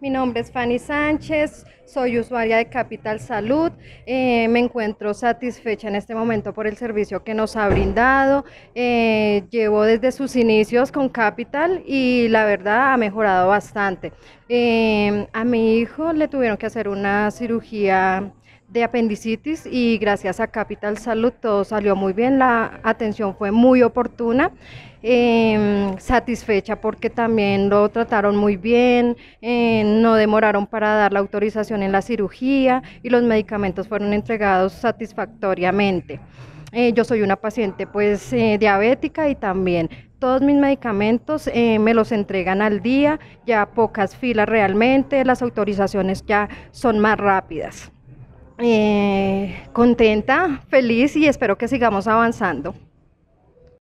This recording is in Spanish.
Mi nombre es Fanny Sánchez, soy usuaria de Capital Salud. Eh, me encuentro satisfecha en este momento por el servicio que nos ha brindado. Eh, llevo desde sus inicios con Capital y la verdad ha mejorado bastante. Eh, a mi hijo le tuvieron que hacer una cirugía de apendicitis y gracias a Capital Salud todo salió muy bien, la atención fue muy oportuna, em, satisfecha porque también lo trataron muy bien, em, no demoraron para dar la autorización en la cirugía y los medicamentos fueron entregados satisfactoriamente. Eh, yo soy una paciente pues eh, diabética y también todos mis medicamentos eh, me los entregan al día, ya pocas filas realmente, las autorizaciones ya son más rápidas. Eh, contenta, feliz y espero que sigamos avanzando.